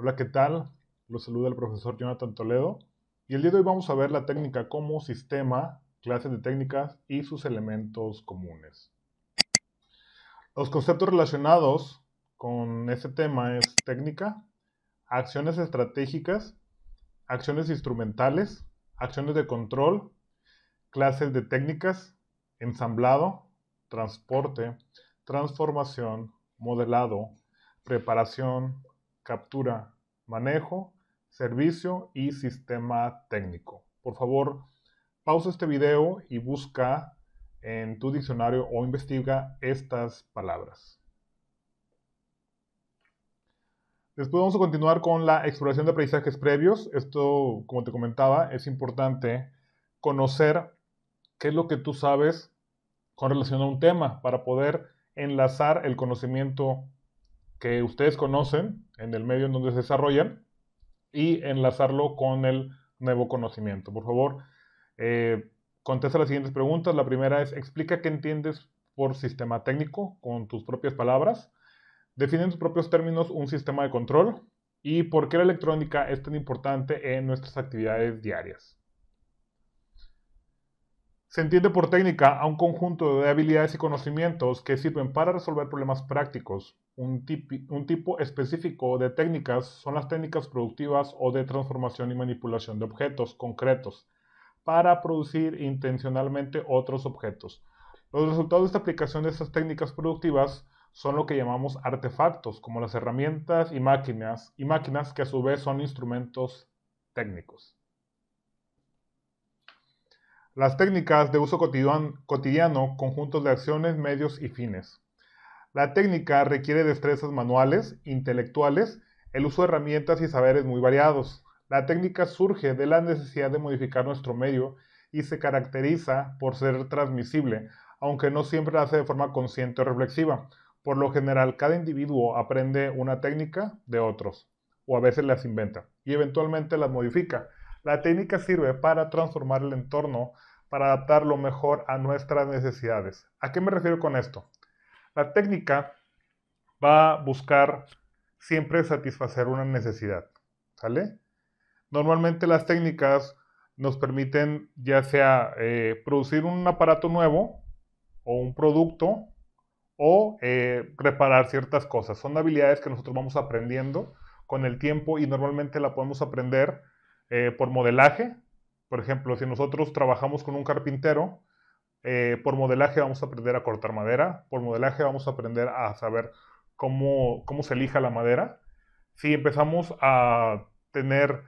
Hola, ¿qué tal? Los saluda el profesor Jonathan Toledo y el día de hoy vamos a ver la técnica como sistema, clases de técnicas y sus elementos comunes. Los conceptos relacionados con este tema es técnica, acciones estratégicas, acciones instrumentales, acciones de control, clases de técnicas, ensamblado, transporte, transformación, modelado, preparación, captura, manejo, servicio y sistema técnico. Por favor, pausa este video y busca en tu diccionario o investiga estas palabras. Después vamos a continuar con la exploración de aprendizajes previos. Esto, como te comentaba, es importante conocer qué es lo que tú sabes con relación a un tema para poder enlazar el conocimiento que ustedes conocen en el medio en donde se desarrollan y enlazarlo con el nuevo conocimiento. Por favor, eh, contesta las siguientes preguntas. La primera es, explica qué entiendes por sistema técnico con tus propias palabras. Define en tus propios términos un sistema de control y por qué la electrónica es tan importante en nuestras actividades diarias. Se entiende por técnica a un conjunto de habilidades y conocimientos que sirven para resolver problemas prácticos. Un, tipo específico de técnicas son las técnicas productivas o de transformación y manipulación de objetos concretos para producir intencionalmente otros objetos. Los resultados de esta aplicación de estas técnicas productivas son lo que llamamos artefactos, como las herramientas y máquinas, y máquinas que a su vez son instrumentos técnicos. Las técnicas de uso cotidiano, conjuntos de acciones, medios y fines. La técnica requiere destrezas manuales, intelectuales, el uso de herramientas y saberes muy variados. La técnica surge de la necesidad de modificar nuestro medio y se caracteriza por ser transmisible, aunque no siempre la hace de forma consciente o reflexiva. Por lo general, cada individuo aprende una técnica de otros, o a veces las inventa, y eventualmente las modifica. La técnica sirve para transformar el entorno para adaptarlo mejor a nuestras necesidades. ¿A qué me refiero con esto? La técnica va a buscar siempre satisfacer una necesidad, ¿sale? Normalmente las técnicas nos permiten ya sea eh, producir un aparato nuevo o un producto o eh, reparar ciertas cosas. Son habilidades que nosotros vamos aprendiendo con el tiempo y normalmente la podemos aprender eh, por modelaje, por ejemplo, si nosotros trabajamos con un carpintero, eh, por modelaje vamos a aprender a cortar madera, por modelaje vamos a aprender a saber cómo, se elija la madera. Si empezamos a tener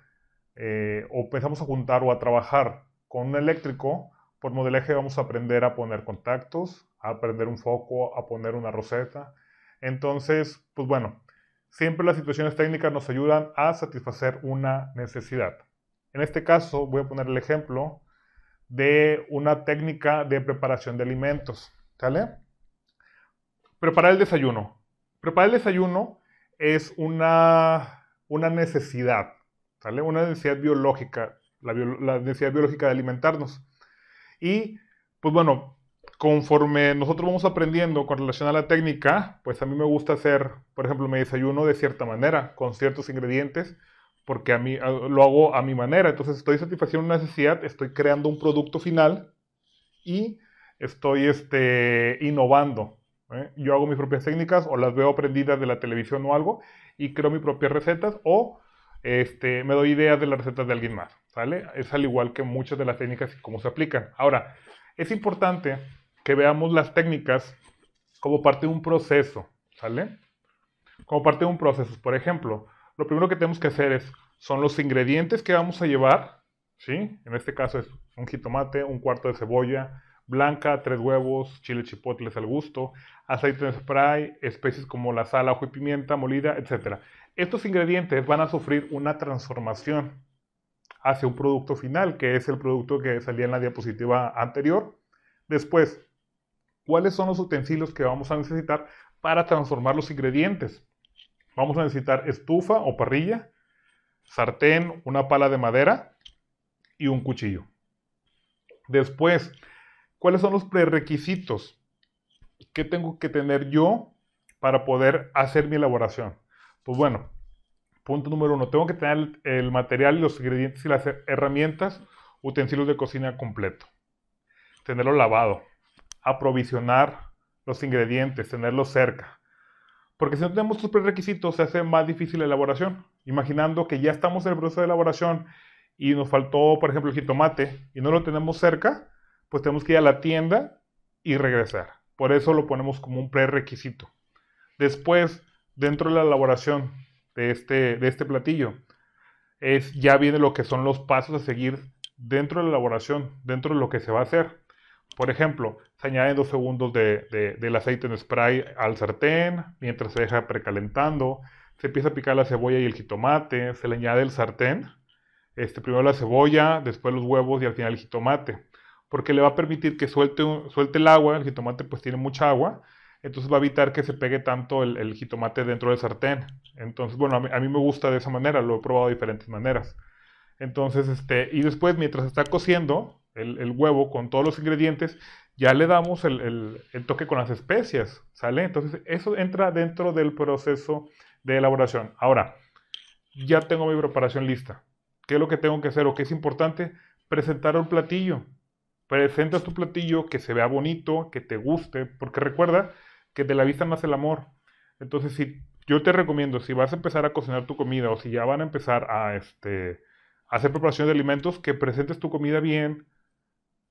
eh, o empezamos a juntar o a trabajar con un eléctrico, por modelaje vamos a aprender a poner contactos, a aprender un foco, a poner una roseta. Entonces, pues bueno, siempre las situaciones técnicas nos ayudan a satisfacer una necesidad. En este caso voy a poner el ejemplo de una técnica de preparación de alimentos. Preparar el desayuno. Preparar el desayuno es una, una necesidad, ¿sale? Una necesidad biológica, la, necesidad biológica de alimentarnos. Y, pues bueno, conforme nosotros vamos aprendiendo con relación a la técnica, pues a mí me gusta hacer, por ejemplo, me desayuno de cierta manera, con ciertos ingredientes, porque a mí, lo hago a mi manera. Entonces estoy satisfaciendo una necesidad, estoy creando un producto final y estoy este, innovando. ¿eh? Yo hago mis propias técnicas o las veo aprendidas de la televisión o algo y creo mis propias recetas o este, me doy ideas de las recetas de alguien más. ¿sale? Es al igual que muchas de las técnicas y cómo se aplican. Ahora, es importante que veamos las técnicas como parte de un proceso. ¿Sale? Como parte de un proceso. Por ejemplo, lo primero que tenemos que hacer es, son los ingredientes que vamos a llevar, ¿sí? En este caso es un jitomate, un cuarto de cebolla blanca, tres huevos, chile chipotle al gusto, aceite de spray, especies como la sal, ajo y pimienta molida, etc. Estos ingredientes van a sufrir una transformación hacia un producto final, que es el producto que salía en la diapositiva anterior. Después, ¿cuáles son los utensilios que vamos a necesitar para transformar los ingredientes? vamos a necesitar estufa o parrilla, sartén, una pala de madera y un cuchillo. Después, ¿cuáles son los prerequisitos? que tengo que tener yo para poder hacer mi elaboración? Pues bueno, punto número uno, tengo que tener el material, los ingredientes y las herramientas, utensilios de cocina completo. Tenerlo lavado, aprovisionar los ingredientes, tenerlos cerca, porque si no tenemos estos prerequisitos se hace más difícil la elaboración. Imaginando que ya estamos en el proceso de elaboración y nos faltó, por ejemplo, el jitomate y no lo tenemos cerca, pues tenemos que ir a la tienda y regresar. Por eso lo ponemos como un prerequisito. Después, dentro de la elaboración de este, de este platillo, es, ya viene lo que son los pasos a seguir dentro de la elaboración, dentro de lo que se va a hacer. Por ejemplo, se añaden dos segundos de, del aceite en spray al sartén mientras se deja precalentando. Se empieza a picar la cebolla y el jitomate. Se le añade el sartén. Este, primero la cebolla, después los huevos y al final el jitomate. Porque le va a permitir que suelte, suelte el agua. El jitomate pues tiene mucha agua. Entonces va a evitar que se pegue tanto el, jitomate dentro del sartén. Entonces, bueno, a mí, me gusta de esa manera. Lo he probado de diferentes maneras. Entonces, este, y después mientras está cociendo, el, huevo con todos los ingredientes, ya le damos el, toque con las especias, ¿sale? Entonces, eso entra dentro del proceso de elaboración. Ahora, ya tengo mi preparación lista. ¿Qué es lo que tengo que hacer o qué es importante? Presentar un platillo. Presentas tu platillo que se vea bonito, que te guste, porque recuerda que de la vista nace el amor. Entonces, si yo te recomiendo, si vas a empezar a cocinar tu comida o si ya van a empezar a este, hacer preparación de alimentos, que presentes tu comida bien,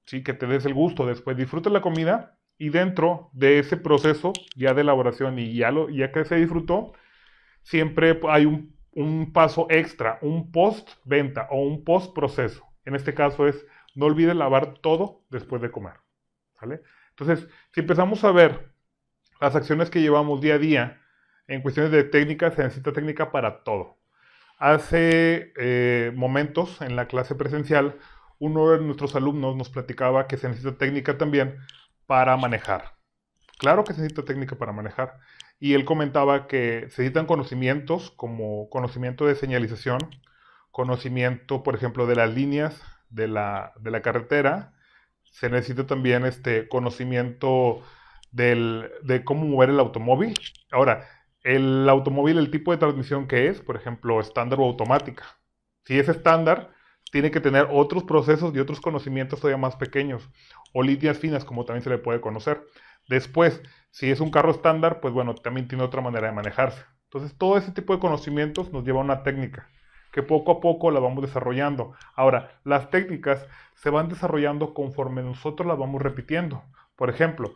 ¿sí? que te des el gusto después, disfrute la comida y dentro de ese proceso ya de elaboración y ya, lo, ya que se disfrutó, siempre hay un, paso extra, un post-venta o un post-proceso. En este caso es, no olvides lavar todo después de comer. Entonces, si empezamos a ver las acciones que llevamos día a día, en cuestiones de técnica, se necesita técnica para todo. Hace eh, momentos en la clase presencial uno de nuestros alumnos nos platicaba que se necesita técnica también para manejar. Claro que se necesita técnica para manejar. Y él comentaba que se necesitan conocimientos como conocimiento de señalización, conocimiento, por ejemplo, de las líneas de la, carretera. Se necesita también este conocimiento de cómo mover el automóvil. Ahora, el automóvil, el tipo de transmisión que es, por ejemplo, estándar o automática. Si es estándar, tiene que tener otros procesos y otros conocimientos todavía más pequeños, o líneas finas, como también se le puede conocer. Después, si es un carro estándar, pues bueno, también tiene otra manera de manejarse. Entonces, todo ese tipo de conocimientos nos lleva a una técnica que poco a poco la vamos desarrollando. Ahora, las técnicas se van desarrollando conforme nosotros las vamos repitiendo. Por ejemplo,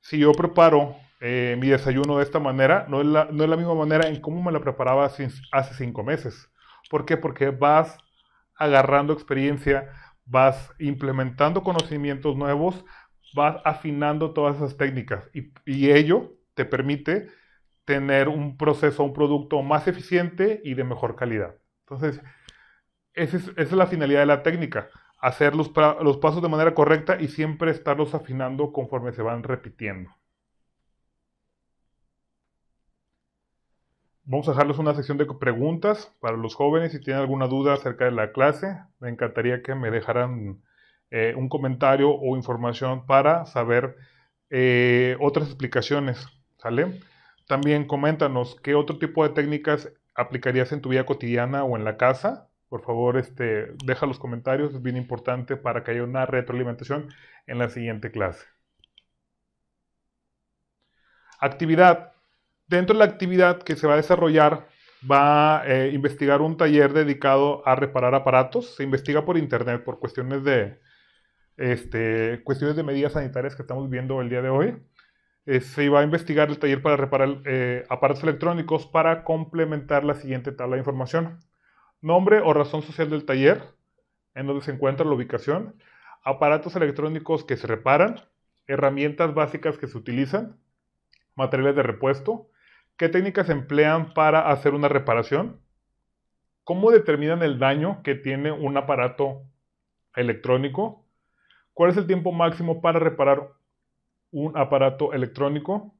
si yo preparo eh, mi desayuno de esta manera, no es, la, no es la misma manera en cómo me la preparaba hace, hace cinco meses. ¿Por qué? Porque vas agarrando experiencia, vas implementando conocimientos nuevos, vas afinando todas esas técnicas y, ello te permite tener un proceso, un producto más eficiente y de mejor calidad. Entonces, esa es, la finalidad de la técnica, hacer los pasos de manera correcta y siempre estarlos afinando conforme se van repitiendo. Vamos a dejarles una sección de preguntas para los jóvenes. Si tienen alguna duda acerca de la clase, me encantaría que me dejaran eh, un comentario o información para saber eh, otras explicaciones. También coméntanos qué otro tipo de técnicas aplicarías en tu vida cotidiana o en la casa. Por favor, este, deja los comentarios, es bien importante para que haya una retroalimentación en la siguiente clase. Actividad. Dentro de la actividad que se va a desarrollar, va a eh, investigar un taller dedicado a reparar aparatos. Se investiga por internet por cuestiones de, este, cuestiones de medidas sanitarias que estamos viendo el día de hoy. Eh, se va a investigar el taller para reparar eh, aparatos electrónicos para complementar la siguiente tabla de información. Nombre o razón social del taller, en donde se encuentra la ubicación, aparatos electrónicos que se reparan, herramientas básicas que se utilizan, materiales de repuesto, ¿Qué técnicas emplean para hacer una reparación? ¿Cómo determinan el daño que tiene un aparato electrónico? ¿Cuál es el tiempo máximo para reparar un aparato electrónico?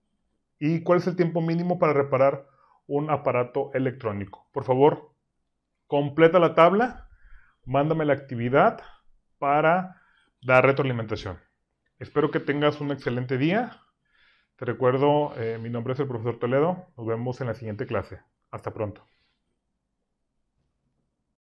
¿Y cuál es el tiempo mínimo para reparar un aparato electrónico? Por favor, completa la tabla, mándame la actividad para dar retroalimentación. Espero que tengas un excelente día. Te recuerdo, eh, mi nombre es el profesor Toledo. Nos vemos en la siguiente clase. Hasta pronto.